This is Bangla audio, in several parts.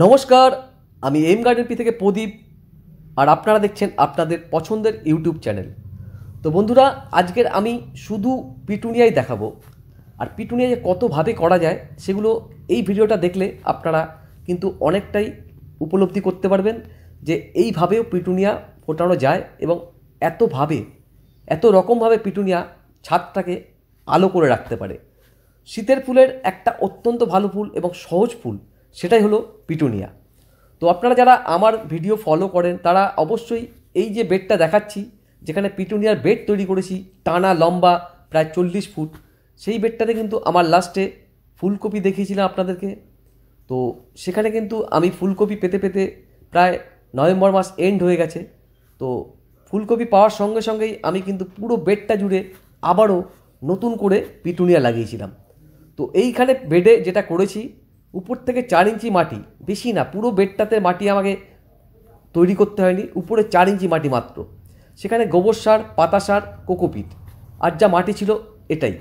নমস্কার আমি এম গার্ডেন পি থেকে প্রদীপ আর আপনারা দেখছেন আপনাদের পছন্দের ইউটিউব চ্যানেল তো বন্ধুরা আজকের আমি শুধু পিটুনিয়াই দেখাবো আর পিটুনিয়া যে কতভাবে করা যায় সেগুলো এই ভিডিওটা দেখলে আপনারা কিন্তু অনেকটাই উপলব্ধি করতে পারবেন যে এইভাবেও পিটুনিয়া ফোটানো যায় এবং এতভাবে এত রকমভাবে পিটুনিয়া ছাদটাকে আলো করে রাখতে পারে শীতের ফুলের একটা অত্যন্ত ভালো ফুল এবং সহজ ফুল সেটাই হলো পিটুনিয়া তো আপনারা যারা আমার ভিডিও ফলো করেন তারা অবশ্যই এই যে বেডটা দেখাচ্ছি যেখানে পিটুনিয়ার বেড তৈরি করেছি টানা লম্বা প্রায় চল্লিশ ফুট সেই বেডটাতে কিন্তু আমার লাস্টে ফুলকপি দেখিয়েছিলাম আপনাদেরকে তো সেখানে কিন্তু আমি ফুলকপি পেতে পেতে প্রায় নভেম্বর মাস এন্ড হয়ে গেছে তো ফুলকপি পাওয়ার সঙ্গে সঙ্গেই আমি কিন্তু পুরো বেডটা জুড়ে আবারও নতুন করে পিটুনিয়া লাগিয়েছিলাম তো এইখানে বেডে যেটা করেছি উপর থেকে চার ইঞ্চি মাটি বেশি না পুরো বেডটাতে মাটি আমাকে তৈরি করতে হয়নি উপরে চার ইঞ্চি মাটি মাত্র সেখানে গোবর সার পাতা সার কোকোপিট আর যা মাটি ছিল এটাই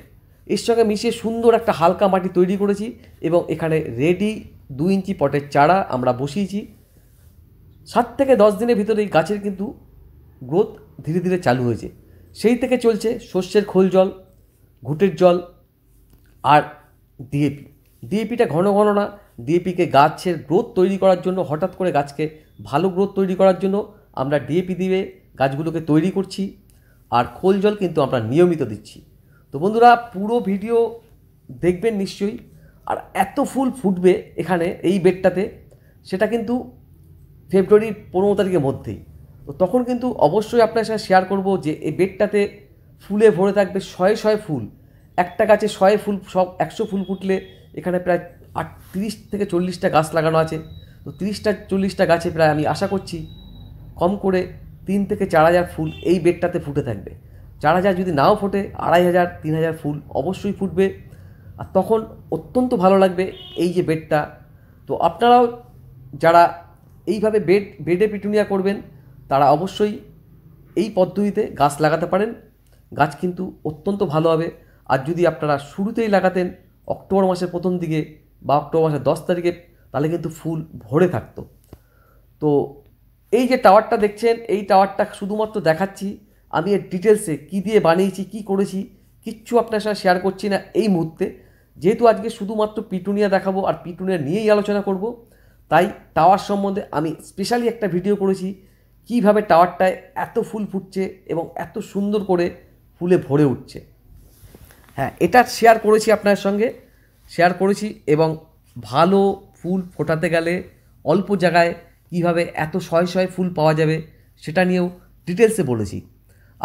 এর সঙ্গে মিশিয়ে সুন্দর একটা হালকা মাটি তৈরি করেছি এবং এখানে রেডি দু ইঞ্চি পটের চারা আমরা বসিয়েছি সাত থেকে দশ দিনের ভিতরে এই গাছের কিন্তু গ্রোথ ধীরে ধীরে চালু হয়েছে সেই থেকে চলছে শস্যের খোল জল ঘুটের জল আর ডিএপি ডিএপিটা ঘন ঘন না ডিএপিকে গাছের গ্রোথ তৈরি করার জন্য হঠাৎ করে গাছকে ভালো গ্রোথ তৈরি করার জন্য আমরা ডিএপি দিয়ে গাছগুলোকে তৈরি করছি আর খোল জল কিন্তু আমরা নিয়মিত দিচ্ছি তো বন্ধুরা পুরো ভিডিও দেখবেন নিশ্চয়ই আর এত ফুল ফুটবে এখানে এই বেডটাতে সেটা কিন্তু ফেব্রুয়ারির পনেরো তারিখের মধ্যেই তো তখন কিন্তু অবশ্যই আপনার সাথে শেয়ার করব যে এই বেডটাতে ফুলে ভরে থাকবে শয়ে শয়ে ফুল একটা গাছে শয়ে ফুল সব একশো ফুল ফুটলে এখানে প্রায় আট তিরিশ থেকে চল্লিশটা গাছ লাগানো আছে তো তিরিশটা চল্লিশটা গাছে প্রায় আমি আশা করছি কম করে তিন থেকে চার হাজার ফুল এই বেডটাতে ফুটে থাকবে চার হাজার যদি নাও ফোটে আড়াই হাজার তিন হাজার ফুল অবশ্যই ফুটবে আর তখন অত্যন্ত ভালো লাগবে এই যে বেডটা তো আপনারাও যারা এইভাবে বেড বেডে পিটুনিয়া করবেন তারা অবশ্যই এই পদ্ধতিতে গাছ লাগাতে পারেন গাছ কিন্তু অত্যন্ত ভালো হবে আর যদি আপনারা শুরুতেই লাগাতেন অক্টোবর মাসের প্রথম দিকে বা অক্টোবর মাসের দশ তারিখে তাহলে কিন্তু ফুল ভরে থাকতো তো এই যে টাওয়ারটা দেখছেন এই টাওয়ারটা শুধুমাত্র দেখাচ্ছি আমি এর ডিটেলসে কী দিয়ে বানিয়েছি কি করেছি কিচ্ছু আপনার সাথে শেয়ার করছি না এই মুহূর্তে যেহেতু আজকে শুধুমাত্র পিটুনিয়া দেখাবো আর পিটুনিয়া নিয়েই আলোচনা করব তাই টাওয়ার সম্বন্ধে আমি স্পেশালি একটা ভিডিও করেছি কিভাবে টাওয়ারটায় এত ফুল ফুটছে এবং এত সুন্দর করে ফুলে ভরে উঠছে হ্যাঁ এটা শেয়ার করেছি আপনার সঙ্গে শেয়ার করেছি এবং ভালো ফুল ফোটাতে গেলে অল্প জায়গায় কীভাবে এত শয় শয় ফুল পাওয়া যাবে সেটা নিয়েও ডিটেলসে বলেছি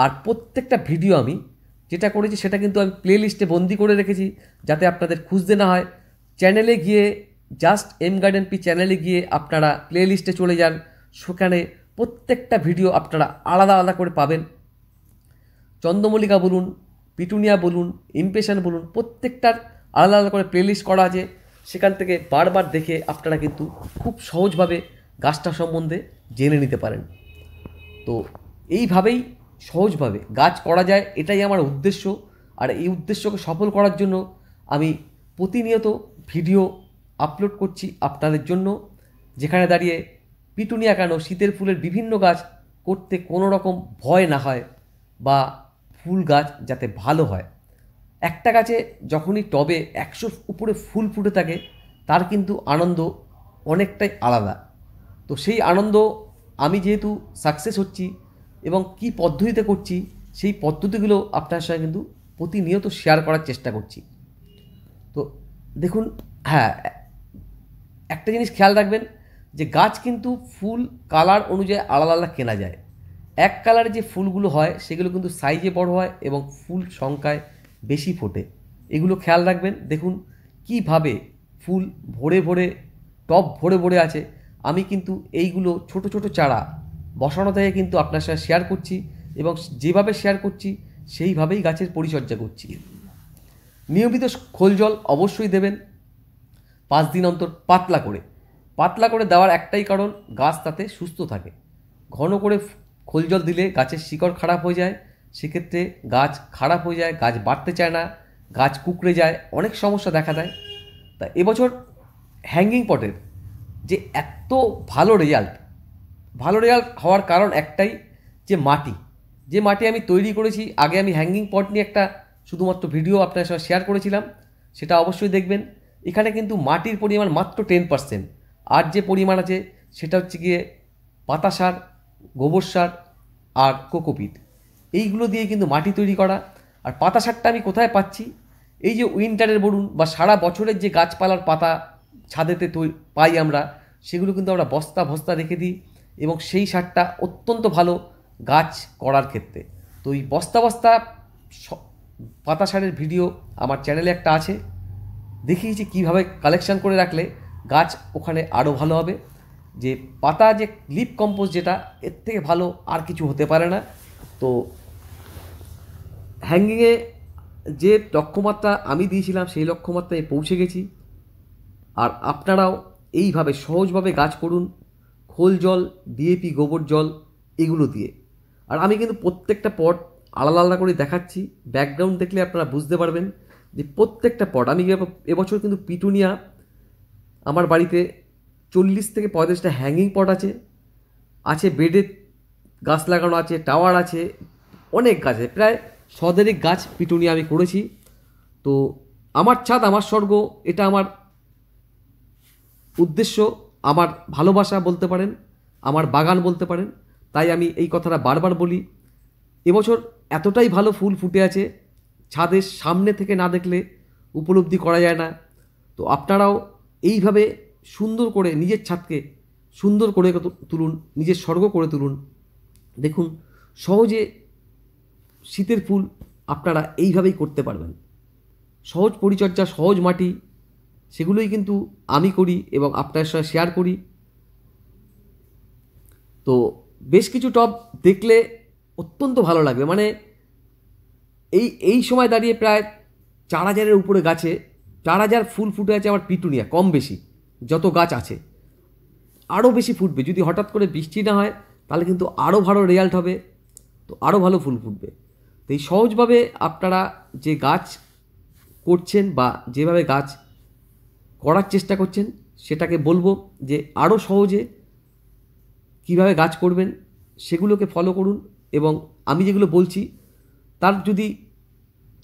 আর প্রত্যেকটা ভিডিও আমি যেটা করেছি সেটা কিন্তু আমি প্লে লিস্টে বন্দি করে রেখেছি যাতে আপনাদের খুঁজতে না হয় চ্যানেলে গিয়ে জাস্ট এম গার্ডেন পি চ্যানেলে গিয়ে আপনারা প্লে লিস্টে চলে যান সেখানে প্রত্যেকটা ভিডিও আপনারা আলাদা আলাদা করে পাবেন চন্দ্রমল্লিকা বলুন পিটুনিয়া বলুন ইমপেশন বলুন প্রত্যেকটার আলাদা আলাদা করে প্লেলিস্ট করা আছে সেখান থেকে বারবার দেখে আপনারা কিন্তু খুব সহজভাবে গাছটা সম্বন্ধে জেনে নিতে পারেন তো এইভাবেই সহজভাবে গাছ করা যায় এটাই আমার উদ্দেশ্য আর এই উদ্দেশ্যকে সফল করার জন্য আমি প্রতিনিয়ত ভিডিও আপলোড করছি আপনাদের জন্য যেখানে দাঁড়িয়ে পিটুনিয়া কেন শীতের ফুলের বিভিন্ন গাছ করতে কোনো রকম ভয় না হয় বা ফুল গাছ যাতে ভালো হয় একটা গাছে যখনই টবে একশো উপরে ফুল ফুটে থাকে তার কিন্তু আনন্দ অনেকটাই আলাদা তো সেই আনন্দ আমি যেহেতু সাকসেস হচ্ছি এবং কি পদ্ধতিতে করছি সেই পদ্ধতিগুলো আপনার সঙ্গে কিন্তু প্রতিনিয়ত শেয়ার করার চেষ্টা করছি তো দেখুন হ্যাঁ একটা জিনিস খেয়াল রাখবেন যে গাছ কিন্তু ফুল কালার অনুযায়ী আলাদা আলাদা কেনা যায় এক কালারে যে ফুলগুলো হয় সেগুলো কিন্তু সাইজে বড় হয় এবং ফুল সংখ্যায় বেশি ফোটে এগুলো খেয়াল রাখবেন দেখুন কিভাবে ফুল ভরে ভরে টপ ভরে ভরে আছে আমি কিন্তু এইগুলো ছোট ছোট চারা বসানো থেকে কিন্তু আপনার সাথে শেয়ার করছি এবং যেভাবে শেয়ার করছি সেইভাবেই গাছের পরিচর্যা করছি নিয়মিত খোল জল অবশ্যই দেবেন পাঁচ দিন অন্তর পাতলা করে পাতলা করে দেওয়ার একটাই কারণ গাছ তাতে সুস্থ থাকে ঘন করে খোল জল দিলে গাছের শিকড় খারাপ হয়ে যায় সেক্ষেত্রে গাছ খারাপ হয়ে যায় গাছ বাড়তে চায় না গাছ কুকড়ে যায় অনেক সমস্যা দেখা দেয় তা এবছর হ্যাঙ্গিং পটের যে এত ভালো রেজাল্ট ভালো রেজাল্ট হওয়ার কারণ একটাই যে মাটি যে মাটি আমি তৈরি করেছি আগে আমি হ্যাঙ্গিং পট নিয়ে একটা শুধুমাত্র ভিডিও আপনার সঙ্গে শেয়ার করেছিলাম সেটা অবশ্যই দেখবেন এখানে কিন্তু মাটির পরিমাণ মাত্র টেন পার্সেন্ট আর যে পরিমাণ আছে সেটা হচ্ছে গিয়ে পাতা সার গোবর সার আর কোকোপিট এইগুলো দিয়ে কিন্তু মাটি তৈরি করা আর পাতা সারটা আমি কোথায় পাচ্ছি এই যে উইন্টারের বরুণ বা সারা বছরের যে গাছপালার পাতা ছাদেতে তৈ পাই আমরা সেগুলো কিন্তু আমরা বস্তা বস্তা রেখে দিই এবং সেই সারটা অত্যন্ত ভালো গাছ করার ক্ষেত্রে তো এই বস্তা বস্তা পাতা সারের ভিডিও আমার চ্যানেলে একটা আছে দেখিয়েছি কীভাবে কালেকশান করে রাখলে গাছ ওখানে আরও ভালো হবে যে পাতা যে লিপ কম্পোজ যেটা এর থেকে ভালো আর কিছু হতে পারে না তো হ্যাঙ্গিংয়ে যে লক্ষ্যমাত্রা আমি দিয়েছিলাম সেই লক্ষ্যমাত্রায় পৌঁছে গেছি আর আপনারাও এইভাবে সহজভাবে গাছ করুন খোল জল ডিএপি গোবর জল এগুলো দিয়ে আর আমি কিন্তু প্রত্যেকটা পট আলাদা আলাদা করে দেখাচ্ছি ব্যাকগ্রাউন্ড দেখলে আপনারা বুঝতে পারবেন যে প্রত্যেকটা পট আমি এবছর কিন্তু পিটুনিয়া আমার বাড়িতে চল্লিশ থেকে পঁয়তাল্লিশটা হ্যাঙ্গিং পট আছে আছে বেডে গাছ লাগানো আছে টাওয়ার আছে অনেক গাছ আছে প্রায় সদেরই গাছ পিটুনি আমি করেছি তো আমার ছাদ আমার স্বর্গ এটা আমার উদ্দেশ্য আমার ভালোবাসা বলতে পারেন আমার বাগান বলতে পারেন তাই আমি এই কথাটা বারবার বলি এবছর এতটাই ভালো ফুল ফুটে আছে ছাদের সামনে থেকে না দেখলে উপলব্ধি করা যায় না তো আপনারাও এইভাবে সুন্দর করে নিজের ছাদকে সুন্দর করে তুলুন নিজের স্বর্গ করে তুলুন দেখুন সহজে শীতের ফুল আপনারা এইভাবেই করতে পারবেন সহজ পরিচর্যা সহজ মাটি সেগুলোই কিন্তু আমি করি এবং আপনার সঙ্গে শেয়ার করি তো বেশ কিছু টপ দেখলে অত্যন্ত ভালো লাগবে মানে এই এই সময় দাঁড়িয়ে প্রায় চার হাজারের উপরে গাছে চার হাজার ফুল ফুটে আছে আমার পিটুনিয়া কম বেশি যত গাছ আছে আরও বেশি ফুটবে যদি হঠাৎ করে বৃষ্টি না হয় তাহলে কিন্তু আরও ভালো রেজাল্ট হবে তো আরও ভালো ফুল ফুটবে তো এই সহজভাবে আপনারা যে গাছ করছেন বা যেভাবে গাছ করার চেষ্টা করছেন সেটাকে বলবো যে আরও সহজে কিভাবে গাছ করবেন সেগুলোকে ফলো করুন এবং আমি যেগুলো বলছি তার যদি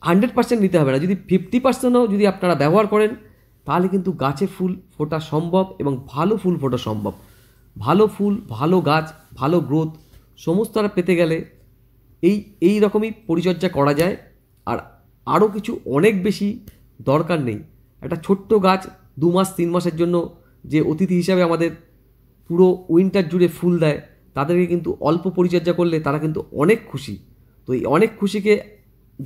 হান্ড্রেড পার্সেন্ট নিতে হবে না যদি ফিফটি পার্সেন্টও যদি আপনারা ব্যবহার করেন তাহলে কিন্তু গাছে ফুল ফোটা সম্ভব এবং ভালো ফুল ফোটা সম্ভব ভালো ফুল ভালো গাছ ভালো গ্রোথ সমস্ত পেতে গেলে এই এই রকমই পরিচর্যা করা যায় আর আরও কিছু অনেক বেশি দরকার নেই একটা ছোট্ট গাছ দু মাস তিন মাসের জন্য যে অতিথি হিসাবে আমাদের পুরো উইন্টার জুড়ে ফুল দেয় তাদেরকে কিন্তু অল্প পরিচর্যা করলে তারা কিন্তু অনেক খুশি তো এই অনেক খুশিকে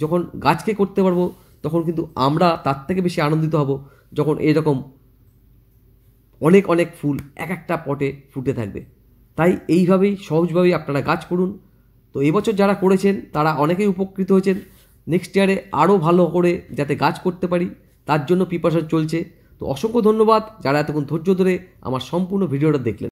যখন গাছকে করতে পারবো তখন কিন্তু আমরা তার থেকে বেশি আনন্দিত হব যখন এরকম অনেক অনেক ফুল এক একটা পটে ফুটে থাকবে তাই এইভাবেই সহজভাবেই আপনারা গাছ করুন তো এবছর যারা করেছেন তারা অনেকেই উপকৃত হয়েছেন নেক্সট ইয়ারে আরও ভালো করে যাতে গাছ করতে পারি তার জন্য প্রিপারেশন চলছে তো অসংখ্য ধন্যবাদ যারা এতক্ষণ ধৈর্য ধরে আমার সম্পূর্ণ ভিডিওটা দেখলেন